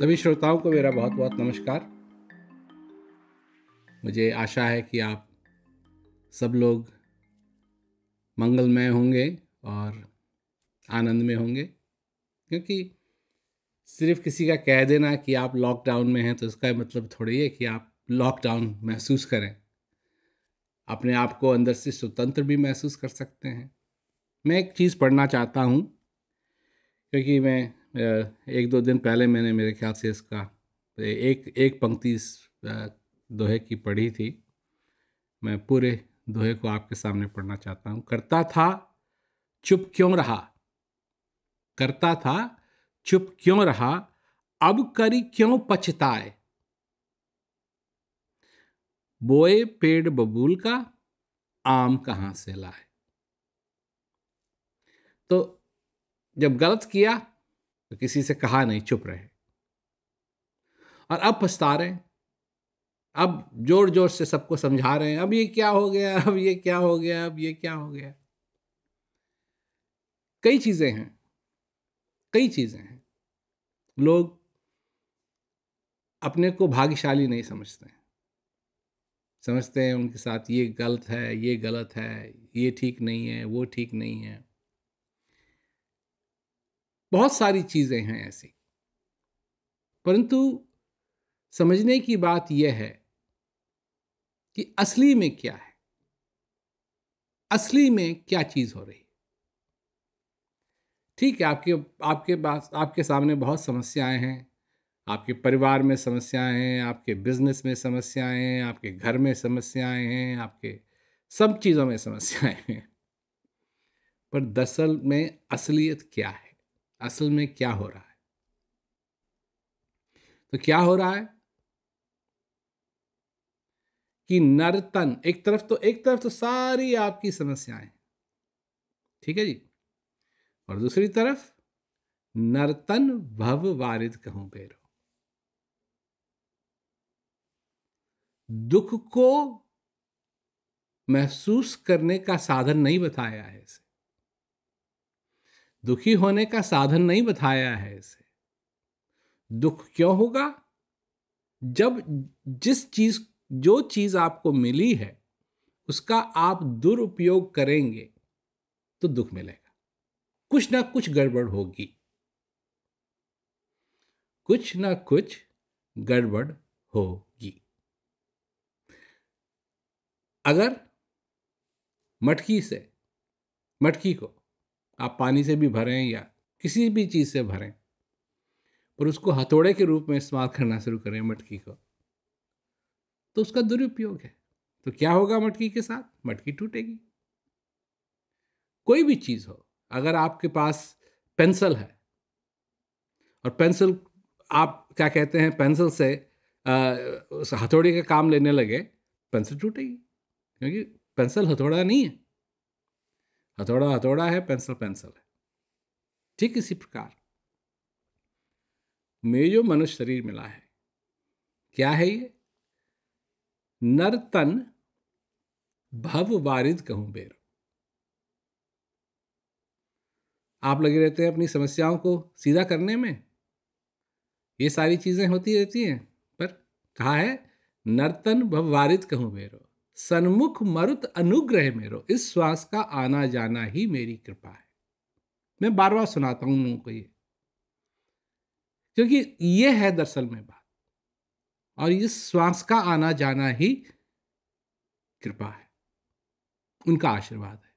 सभी श्रोताओं को मेरा बहुत बहुत नमस्कार मुझे आशा है कि आप सब लोग मंगलमय होंगे और आनंद में होंगे क्योंकि सिर्फ किसी का कह देना कि आप लॉकडाउन में हैं तो इसका मतलब थोड़ी है कि आप लॉकडाउन महसूस करें अपने आप को अंदर से स्वतंत्र भी महसूस कर सकते हैं मैं एक चीज़ पढ़ना चाहता हूँ क्योंकि मैं एक दो दिन पहले मैंने मेरे ख्याल से इसका एक एक पंक्ति इस दोहे की पढ़ी थी मैं पूरे दोहे को आपके सामने पढ़ना चाहता हूँ करता था चुप क्यों रहा करता था चुप क्यों रहा अब करी क्यों पछताए बोए पेड़ बबूल का आम कहाँ से लाए तो जब गलत किया तो किसी से कहा नहीं चुप रहे और अब पछता रहे अब जोर जोर से सबको समझा रहे हैं अब ये क्या हो गया अब ये क्या हो गया अब ये क्या हो गया कई चीज़ें हैं कई चीज़ें हैं लोग अपने को भाग्यशाली नहीं समझते हैं समझते हैं उनके साथ ये गलत है ये गलत है ये ठीक नहीं है वो ठीक नहीं है बहुत सारी चीज़ें हैं ऐसी परंतु समझने की बात यह है कि असली में क्या है असली में क्या चीज़ हो रही ठीक है आपके आपके पास आपके सामने बहुत समस्याएं हैं आपके परिवार में समस्याएं हैं आपके बिजनेस में समस्याएं हैं आपके घर में समस्याएं हैं आपके सब चीज़ों में समस्याएं हैं पर दरअसल में असलियत क्या है असल में क्या हो रहा है तो क्या हो रहा है कि नर्तन एक तरफ तो एक तरफ तो सारी आपकी समस्याएं ठीक है जी और दूसरी तरफ नर्तन भव वारिद कहूं पेरो दुख को महसूस करने का साधन नहीं बताया है इसे दुखी होने का साधन नहीं बताया है इसे दुख क्यों होगा जब जिस चीज जो चीज आपको मिली है उसका आप दुरुपयोग करेंगे तो दुख मिलेगा कुछ ना कुछ गड़बड़ होगी कुछ ना कुछ गड़बड़ होगी अगर मटकी से मटकी को आप पानी से भी भरें या किसी भी चीज़ से भरें पर उसको हथौड़े के रूप में इस्तेमाल करना शुरू करें मटकी को तो उसका दुरुपयोग है तो क्या होगा मटकी के साथ मटकी टूटेगी कोई भी चीज़ हो अगर आपके पास पेंसिल है और पेंसिल आप क्या कहते हैं पेंसिल से हथौड़े का काम लेने लगे पेंसिल टूटेगी क्योंकि पेंसिल हथौड़ा नहीं है हथौड़ा हथौड़ा है पेंसिल पेंसिल है ठीक इसी प्रकार में जो मनुष्य शरीर मिला है क्या है ये नर्तन भव वारिद कहूं बेर आप लगे रहते हैं अपनी समस्याओं को सीधा करने में ये सारी चीजें होती रहती हैं पर कहा है नर्तन भव वारिद कहूं बेरो सन्मुख मरुत अनुग्रह मेरो इस श्वास का आना जाना ही मेरी कृपा है मैं बार बार सुनाता हूं लोगों को ये क्योंकि ये है दरअसल में बात और इस श्वास का आना जाना ही कृपा है उनका आशीर्वाद है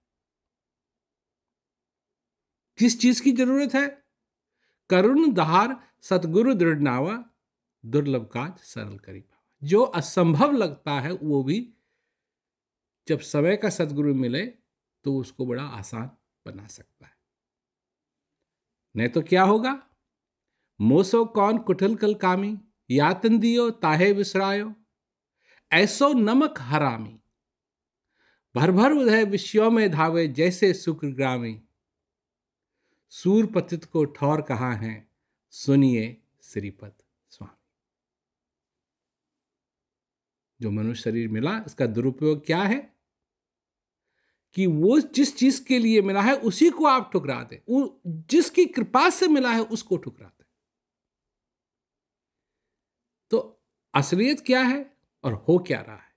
किस चीज की जरूरत है करुण धार सतगुरु दृढ़ नावा दुर्लभ काज सरल करी पावा जो असंभव लगता है वो भी जब समय का सदगुरु मिले तो उसको बड़ा आसान बना सकता है नहीं तो क्या होगा मोसो कौन कुठल कल कामी यातन दियो ताहे विसरायो ऐसो नमक हरामी भर भर उदय विषयों में धावे जैसे सुक्रग्रामी सूर पतित को ठौर कहाँ है सुनिए श्रीपद स्वामी जो मनुष्य शरीर मिला इसका दुरुपयोग क्या है कि वो जिस चीज के लिए मिला है उसी को आप ठुकरा दें जिसकी कृपा से मिला है उसको ठुकरा दें तो असलियत क्या है और हो क्या रहा है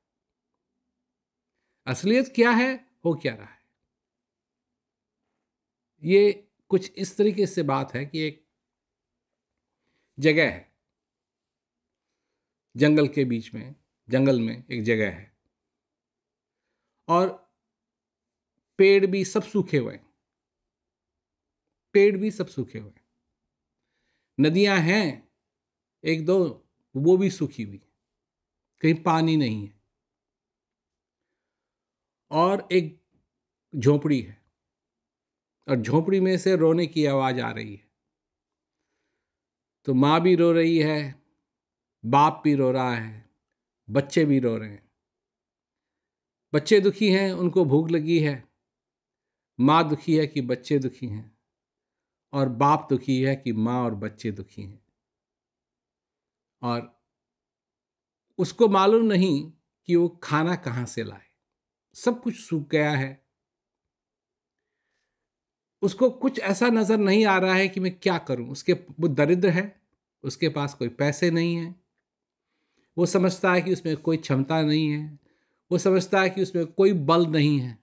असलियत क्या है हो क्या रहा है ये कुछ इस तरीके से बात है कि एक जगह है जंगल के बीच में जंगल में एक जगह है और पेड़ भी सब सूखे हुए पेड़ भी सब सूखे हुए नदियां हैं एक दो वो भी सूखी हुई कहीं पानी नहीं है और एक झोपड़ी है और झोपड़ी में से रोने की आवाज़ आ रही है तो माँ भी रो रही है बाप भी रो रहा है बच्चे भी रो रहे हैं बच्चे दुखी हैं उनको भूख लगी है माँ दुखी है कि बच्चे दुखी हैं और बाप दुखी है कि माँ और बच्चे दुखी हैं और उसको मालूम नहीं कि वो खाना कहाँ से लाए सब कुछ सूख गया है उसको कुछ ऐसा नज़र नहीं आ रहा है कि मैं क्या करूं उसके वो दरिद्र है उसके पास कोई पैसे नहीं है वो समझता है कि उसमें कोई क्षमता नहीं है वो समझता है कि उसमें कोई बल नहीं है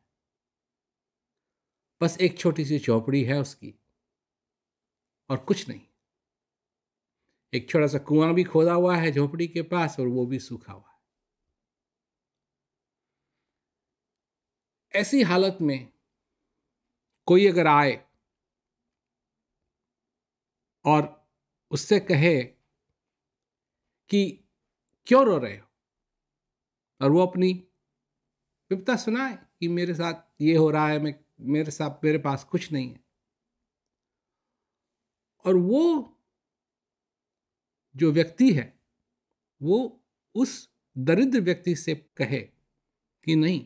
बस एक छोटी सी चौपड़ी है उसकी और कुछ नहीं एक छोटा सा कुआं भी खोदा हुआ है झोपड़ी के पास और वो भी सूखा हुआ है ऐसी हालत में कोई अगर आए और उससे कहे कि क्यों रो रहे हो और वो अपनी विपता सुनाए कि मेरे साथ ये हो रहा है मैं मेरे साथ मेरे पास कुछ नहीं है और वो जो व्यक्ति है वो उस दरिद्र व्यक्ति से कहे कि नहीं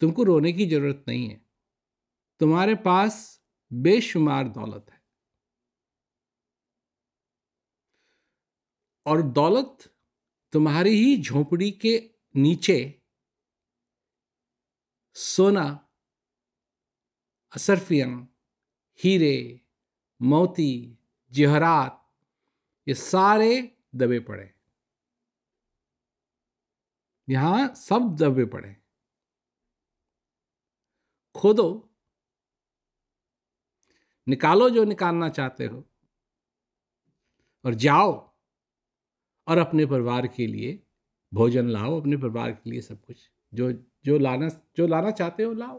तुमको रोने की जरूरत नहीं है तुम्हारे पास बेशुमार दौलत है और दौलत तुम्हारी ही झोपड़ी के नीचे सोना असरफियाँ हीरे मोती जहरात ये सारे दबे पड़े यहाँ सब दबे पड़े खोदो निकालो जो निकालना चाहते हो और जाओ और अपने परिवार के लिए भोजन लाओ अपने परिवार के लिए सब कुछ जो जो लाना जो लाना चाहते हो लाओ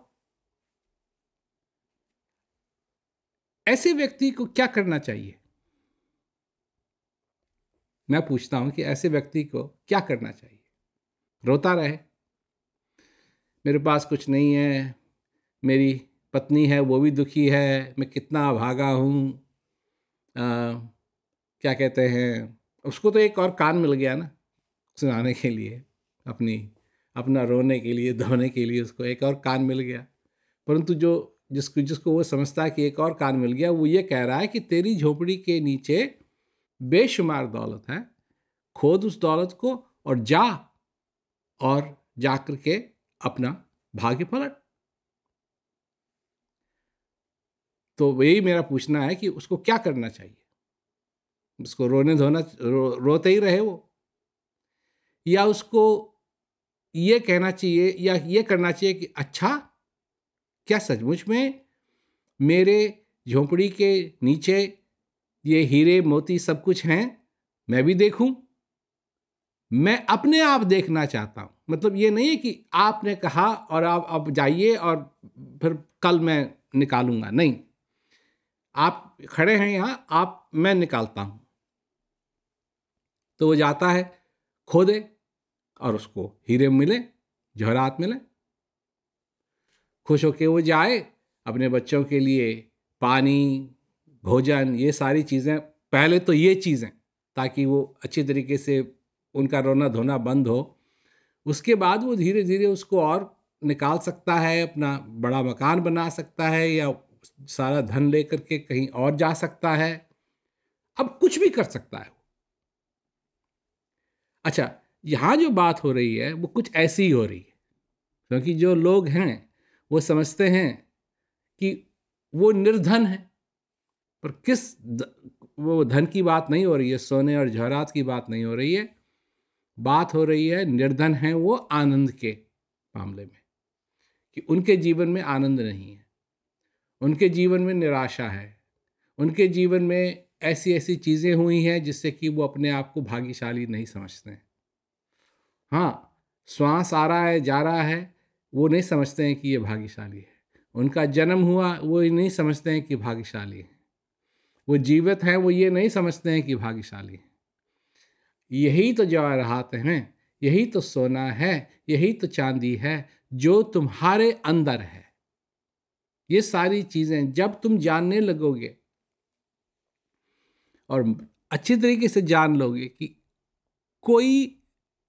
ऐसे व्यक्ति को क्या करना चाहिए मैं पूछता हूं कि ऐसे व्यक्ति को क्या करना चाहिए रोता रहे मेरे पास कुछ नहीं है मेरी पत्नी है वो भी दुखी है मैं कितना अभागा हूँ क्या कहते हैं उसको तो एक और कान मिल गया ना सुनाने के लिए अपनी अपना रोने के लिए धोने के लिए उसको एक और कान मिल गया परंतु जो जिसको जिसको वो समझता है कि एक और कान मिल गया वो ये कह रहा है कि तेरी झोपड़ी के नीचे बेशुमार दौलत है खोद उस दौलत को और जा और जा कर के अपना भाग्य पलट तो यही मेरा पूछना है कि उसको क्या करना चाहिए उसको रोने धोना रो, रोते ही रहे वो या उसको ये कहना चाहिए या ये करना चाहिए कि अच्छा क्या सचमुच में मेरे झोंपड़ी के नीचे ये हीरे मोती सब कुछ हैं मैं भी देखूं मैं अपने आप देखना चाहता हूं मतलब ये नहीं है कि आपने कहा और आप अब जाइए और फिर कल मैं निकालूंगा नहीं आप खड़े हैं यहाँ आप मैं निकालता हूँ तो वो जाता है खोदे और उसको हीरे मिले जोहरात मिले खुश होकर वो जाए अपने बच्चों के लिए पानी भोजन ये सारी चीज़ें पहले तो ये चीज़ें ताकि वो अच्छी तरीके से उनका रोना धोना बंद हो उसके बाद वो धीरे धीरे उसको और निकाल सकता है अपना बड़ा मकान बना सकता है या सारा धन लेकर के कहीं और जा सकता है अब कुछ भी कर सकता है अच्छा यहाँ जो बात हो रही है वो कुछ ऐसी ही हो रही है क्योंकि जो लोग हैं वो समझते हैं कि वो निर्धन है पर किस द, वो धन की बात नहीं हो रही है सोने और जहरात की बात नहीं हो रही है बात हो रही है निर्धन है वो आनंद के मामले में कि उनके जीवन में आनंद नहीं है उनके जीवन में निराशा है उनके जीवन में ऐसी ऐसी चीज़ें हुई हैं जिससे कि वो अपने आप को भाग्यशाली नहीं समझते हैं हाँ श्वास आ रहा है जा रहा है वो नहीं समझते हैं कि ये भाग्यशाली है उनका जन्म हुआ वो ये नहीं समझते हैं कि भाग्यशाली है वो जीवित हैं वो ये नहीं समझते हैं कि भाग्यशाली है यही तो जवाहरात हैं यही तो सोना है यही तो चांदी है जो तुम्हारे अंदर है ये सारी चीज़ें जब तुम जानने लगोगे और अच्छी तरीके से जान लोगे कि कोई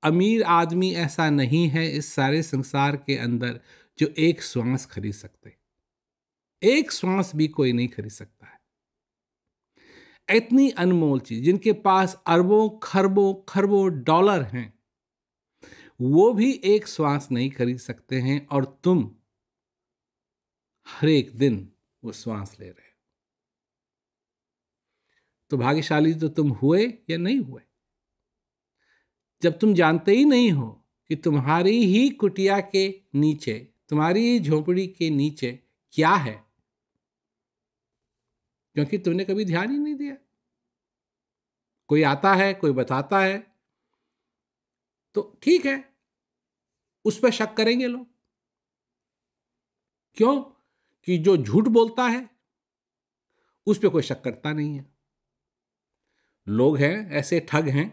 अमीर आदमी ऐसा नहीं है इस सारे संसार के अंदर जो एक श्वास खरीद सकते एक श्वास भी कोई नहीं खरीद सकता है इतनी अनमोल चीज जिनके पास अरबों खरबों खरबों डॉलर हैं वो भी एक श्वास नहीं खरीद सकते हैं और तुम हर एक दिन वो श्वास ले रहे हो तो भाग्यशाली तो तुम हुए या नहीं हुए जब तुम जानते ही नहीं हो कि तुम्हारी ही कुटिया के नीचे तुम्हारी ही झोपड़ी के नीचे क्या है क्योंकि तुमने कभी ध्यान ही नहीं दिया कोई आता है कोई बताता है तो ठीक है उस पर शक करेंगे लोग क्यों कि जो झूठ बोलता है उस पर कोई शक करता नहीं है लोग हैं ऐसे ठग हैं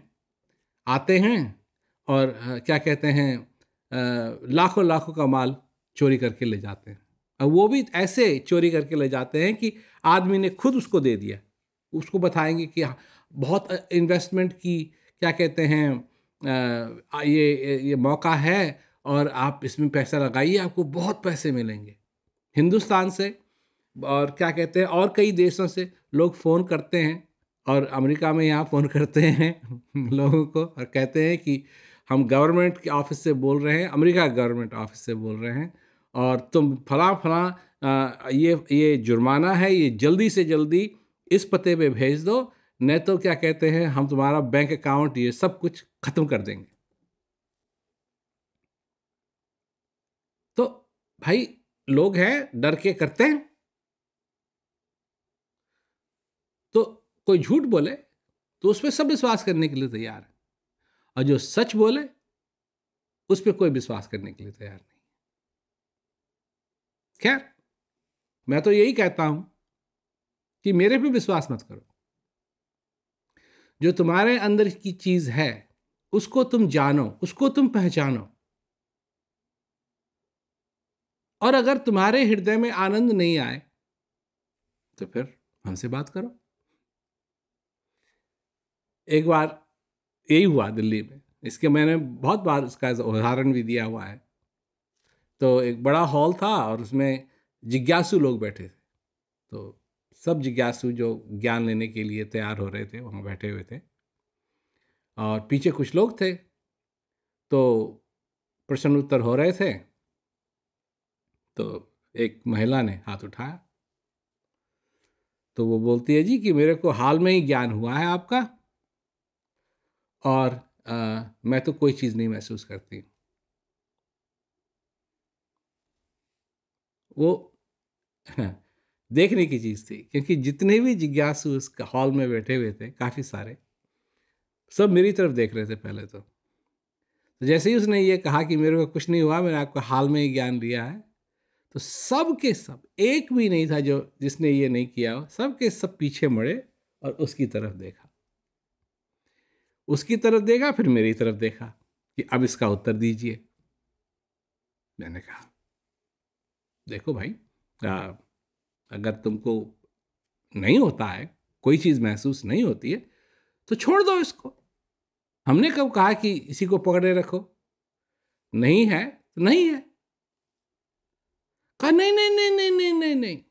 आते हैं और क्या कहते हैं लाखों लाखों का माल चोरी करके ले जाते हैं और वो भी ऐसे चोरी करके ले जाते हैं कि आदमी ने खुद उसको दे दिया उसको बताएंगे कि हाँ, बहुत इन्वेस्टमेंट की क्या कहते हैं आ, ये ये मौका है और आप इसमें पैसा लगाइए आपको बहुत पैसे मिलेंगे हिंदुस्तान से और क्या कहते हैं और कई देशों से लोग फ़ोन करते हैं और अमेरिका में यहाँ फ़ोन करते हैं लोगों को और कहते हैं कि हम गवर्नमेंट के ऑफिस से बोल रहे हैं अमेरिका गवर्नमेंट ऑफिस से बोल रहे हैं और तुम फला फला ये ये जुर्माना है ये जल्दी से जल्दी इस पते पे भेज दो नहीं तो क्या कहते हैं हम तुम्हारा बैंक अकाउंट ये सब कुछ ख़त्म कर देंगे तो भाई लोग हैं डर के करते हैं तो कोई झूठ बोले तो उस पर सब विश्वास करने के लिए तैयार है और जो सच बोले उस पर कोई विश्वास करने के लिए तैयार नहीं खैर मैं तो यही कहता हूं कि मेरे पे विश्वास मत करो जो तुम्हारे अंदर की चीज है उसको तुम जानो उसको तुम पहचानो और अगर तुम्हारे हृदय में आनंद नहीं आए तो फिर हमसे बात करो एक बार यही हुआ दिल्ली में इसके मैंने बहुत बार उसका उदाहरण भी दिया हुआ है तो एक बड़ा हॉल था और उसमें जिज्ञासु लोग बैठे थे तो सब जिज्ञासु जो ज्ञान लेने के लिए तैयार हो रहे थे वहाँ बैठे हुए थे और पीछे कुछ लोग थे तो प्रश्न उत्तर हो रहे थे तो एक महिला ने हाथ उठाया तो वो बोलती है जी कि मेरे को हाल में ही ज्ञान हुआ है आपका और आ, मैं तो कोई चीज़ नहीं महसूस करती वो देखने की चीज़ थी क्योंकि जितने भी जिज्ञासु उस हॉल में बैठे हुए थे काफ़ी सारे सब मेरी तरफ देख रहे थे पहले तो तो जैसे ही उसने ये कहा कि मेरे को कुछ नहीं हुआ मैंने आपको हाल में ही ज्ञान दिया है तो सब के सब एक भी नहीं था जो जिसने ये नहीं किया हो सब के सब पीछे मुड़े और उसकी तरफ देखा उसकी तरफ देखा फिर मेरी तरफ देखा कि अब इसका उत्तर दीजिए मैंने कहा देखो भाई आ, अगर तुमको नहीं होता है कोई चीज़ महसूस नहीं होती है तो छोड़ दो इसको हमने कब कहा कि इसी को पकड़े रखो नहीं है तो नहीं है कहा नहीं नहीं नहीं नहीं नहीं नहीं नहीं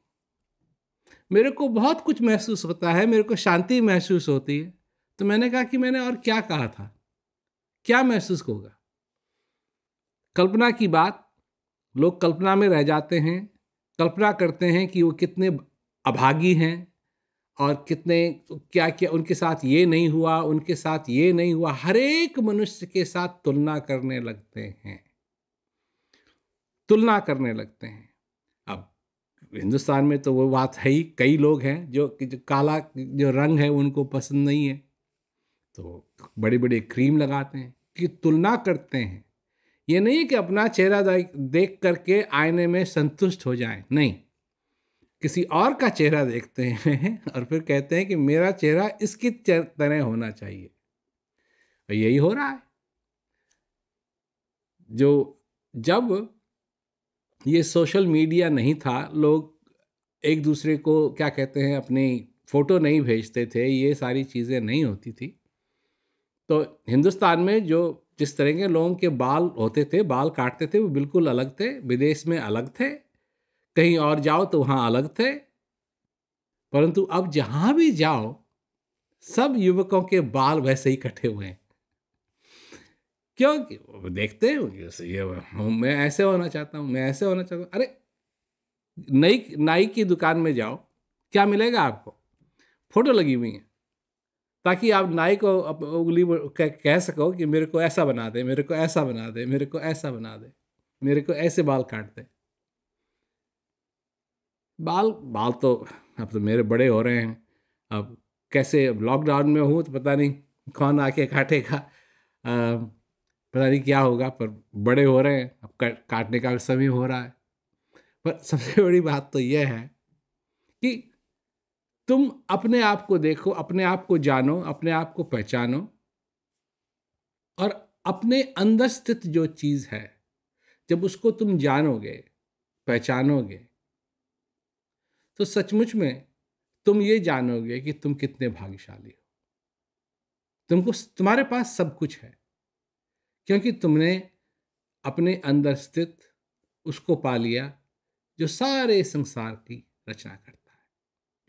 मेरे को बहुत कुछ महसूस होता है मेरे को शांति महसूस होती है तो मैंने कहा कि मैंने और क्या कहा था क्या महसूस होगा कल्पना की बात लोग कल्पना में रह जाते हैं कल्पना करते हैं कि वो कितने अभागी हैं और कितने क्या क्या उनके साथ ये नहीं हुआ उनके साथ ये नहीं हुआ हर एक मनुष्य के साथ तुलना करने लगते हैं तुलना करने लगते हैं अब हिंदुस्तान में तो वो बात है ही कई लोग हैं जो, जो काला जो रंग है उनको पसंद नहीं है तो बड़े बड़े क्रीम लगाते हैं की तुलना करते हैं ये नहीं कि अपना चेहरा देख करके आईने में संतुष्ट हो जाए नहीं किसी और का चेहरा देखते हैं और फिर कहते हैं कि मेरा चेहरा इसकी तरह होना चाहिए और यही हो रहा है जो जब ये सोशल मीडिया नहीं था लोग एक दूसरे को क्या कहते हैं अपनी फ़ोटो नहीं भेजते थे ये सारी चीज़ें नहीं होती थी तो हिंदुस्तान में जो जिस तरह के लोगों के बाल होते थे बाल काटते थे वो बिल्कुल अलग थे विदेश में अलग थे कहीं और जाओ तो वहाँ अलग थे परंतु अब जहाँ भी जाओ सब युवकों के बाल वैसे ही कटे हुए हैं क्योंकि देखते ये मैं ऐसे होना चाहता हूँ मैं ऐसे होना चाहता हूँ अरे नई नाई की दुकान में जाओ क्या मिलेगा आपको फोटो लगी हुई है ताकि आप नाई को उंगली कह सको कि मेरे को ऐसा बना दे मेरे को ऐसा बना दे मेरे को ऐसा बना दे मेरे को ऐसे बाल काट दे बाल बाल तो अब तो मेरे बड़े हो रहे हैं अब कैसे अब लॉकडाउन में हूँ तो पता नहीं कौन आके काटेगा पता नहीं क्या होगा पर बड़े हो रहे हैं अब काटने का समय हो रहा है पर सबसे बड़ी बात तो यह है कि तुम अपने आप को देखो अपने आप को जानो अपने आप को पहचानो और अपने अंदर स्थित जो चीज़ है जब उसको तुम जानोगे पहचानोगे तो सचमुच में तुम ये जानोगे कि तुम कितने भाग्यशाली हो तुमको तुम्हारे पास सब कुछ है क्योंकि तुमने अपने अंदर स्थित उसको पा लिया जो सारे संसार की रचना करता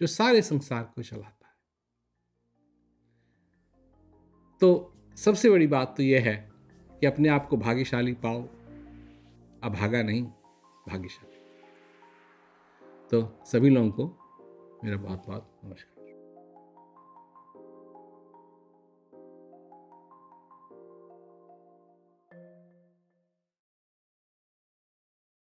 जो सारे संसार को चलाता है तो सबसे बड़ी बात तो यह है कि अपने आप को भाग्यशाली पाओ अभागा नहीं भाग्यशाली तो सभी लोगों को मेरा बहुत बहुत नमस्कार